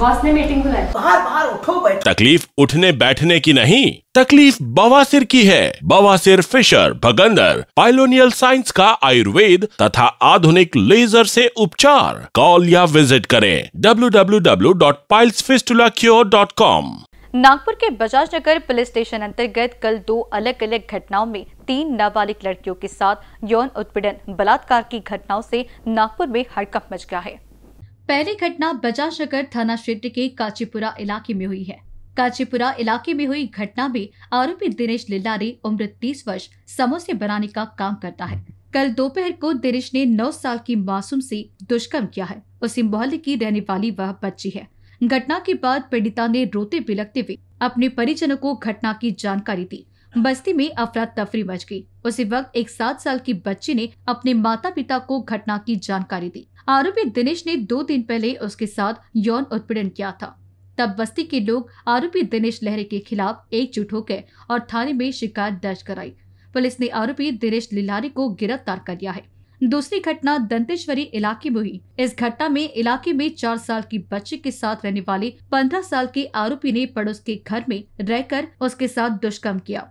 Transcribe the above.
boss ने meeting बुलाई बाहर बाहर उठो बैठ तकलीफ उठने बैठने की नहीं तकलीफ बवासीर की है बवासीर फिशर भगंदर पाइलोनियल साइंस का आयुर्वेद तथा आधुनिक लेजर से उपचार कॉल या विजिट करें www.pilesfistulacure.com नागपुर के बजाज नगर पुलिस स्टेशन अंतर्गत कल दो अलग अलग घटनाओं में तीन नाबालिग लड़कियों के साथ यौन उत्पीड़न बलात्कार की घटनाओं से नागपुर में हड़कंप मच गया है पहली घटना बजाशकर थाना क्षेत्र के काचीपुरा इलाके में हुई है काचीपुरा इलाके में हुई घटना में आरोपी दिनेश लिल्लारी उम्र तीस वर्ष समोसे बनाने का काम करता है कल दोपहर को दिनेश ने नौ साल की मासूम से दुष्कर्म किया है उसी मोहल्ले की रहने वाली वह बच्ची है घटना के बाद पीड़िता ने रोते बिलकते हुए अपने परिजनों को घटना की जानकारी दी बस्ती में अफरा तफरी मच गई उसी वक्त एक सात साल की बच्ची ने अपने माता पिता को घटना की जानकारी दी आरोपी दिनेश ने दो दिन पहले उसके साथ यौन उत्पीड़न किया था तब बस्ती के लोग आरोपी दिनेश लहरे के खिलाफ एकजुट हो गए और थाने में शिकायत दर्ज कराई पुलिस ने आरोपी दिनेश लिलारी को गिरफ्तार कर लिया है दूसरी घटना दंतेश्वरी इलाके में हुई इस घटना में इलाके में चार साल की बच्ची के साथ रहने वाले पंद्रह साल के आरोपी ने पड़ोस के घर में रहकर उसके साथ दुष्कर्म किया